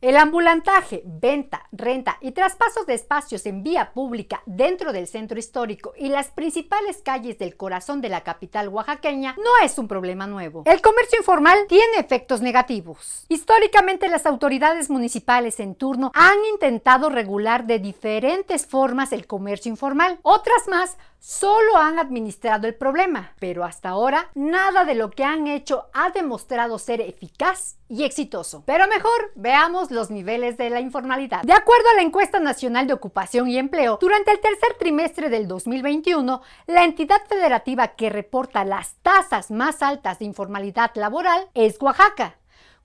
El ambulantaje, venta, renta y traspasos de espacios en vía pública dentro del centro histórico y las principales calles del corazón de la capital oaxaqueña no es un problema nuevo. El comercio informal tiene efectos negativos. Históricamente las autoridades municipales en turno han intentado regular de diferentes formas el comercio informal. Otras más solo han administrado el problema, pero hasta ahora nada de lo que han hecho ha demostrado ser eficaz y exitoso. Pero mejor veamos los niveles de la informalidad. De acuerdo a la encuesta nacional de ocupación y empleo, durante el tercer trimestre del 2021, la entidad federativa que reporta las tasas más altas de informalidad laboral es Oaxaca,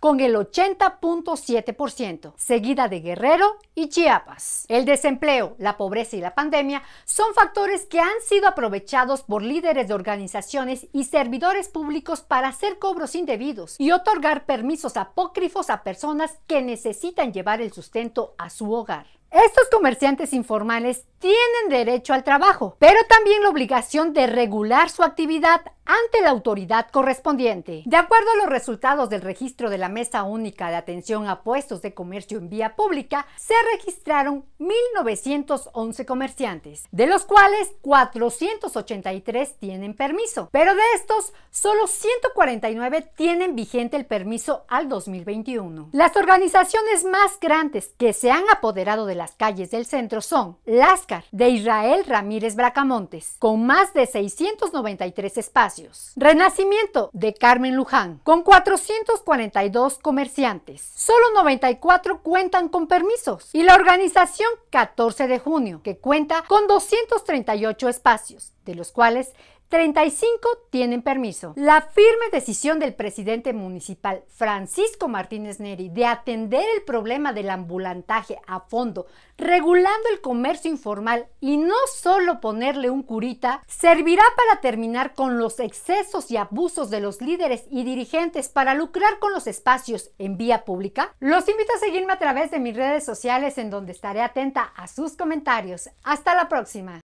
con el 80.7%, seguida de Guerrero y Chiapas. El desempleo, la pobreza y la pandemia son factores que han sido aprovechados por líderes de organizaciones y servidores públicos para hacer cobros indebidos y otorgar permisos apócrifos a personas que necesitan llevar el sustento a su hogar. Estos comerciantes informales tienen derecho al trabajo, pero también la obligación de regular su actividad ante la autoridad correspondiente. De acuerdo a los resultados del registro de la Mesa Única de Atención a Puestos de Comercio en Vía Pública, se registraron 1.911 comerciantes, de los cuales 483 tienen permiso, pero de estos solo 149 tienen vigente el permiso al 2021. Las organizaciones más grandes que se han apoderado de las calles del centro son lascar de Israel Ramírez Bracamontes, con más de 693 espacios, Renacimiento de Carmen Luján, con 442 comerciantes. Solo 94 cuentan con permisos y la organización 14 de junio, que cuenta con 238 espacios, de los cuales 35 tienen permiso. La firme decisión del presidente municipal Francisco Martínez Neri de atender el problema del ambulantaje a fondo, regulando el comercio informal y no solo ponerle un curita, servirá para terminar con los excesos y abusos de los líderes y dirigentes para lucrar con los espacios en vía pública. Los invito a seguirme a través de mis redes sociales en donde estaré atenta a sus comentarios. Hasta la próxima.